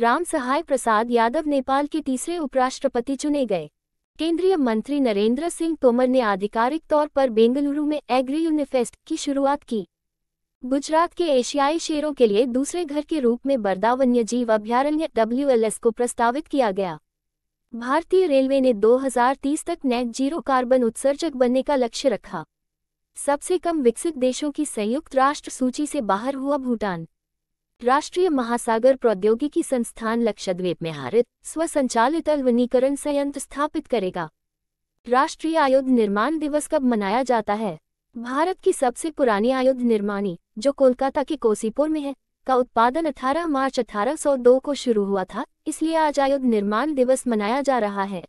राम सहाय प्रसाद यादव नेपाल के तीसरे उपराष्ट्रपति चुने गए केंद्रीय मंत्री नरेंद्र सिंह तोमर ने आधिकारिक तौर पर बेंगलुरु में एग्री यूनिफेस्ट की शुरुआत की गुजरात के एशियाई शेरों के लिए दूसरे घर के रूप में बर्दा वन्य जीव अभ्यारण्य डब्ल्यूएलएस को प्रस्तावित किया गया भारतीय रेलवे ने 2030 तक नेट जीरो कार्बन उत्सर्जक बनने का लक्ष्य रखा सबसे कम विकसित देशों की संयुक्त राष्ट्र सूची से बाहर हुआ भूटान राष्ट्रीय महासागर प्रौद्योगिकी संस्थान लक्षद्वीप में हारित स्वसंचालित अलवनीकरण संयंत्र स्थापित करेगा राष्ट्रीय आयुध निर्माण दिवस कब मनाया जाता है भारत की सबसे पुरानी आयुध निर्माणी जो कोलकाता के कोसीपुर में है का उत्पादन 18 मार्च 1802 को शुरू हुआ था इसलिए आज आयुध निर्माण दिवस मनाया जा रहा है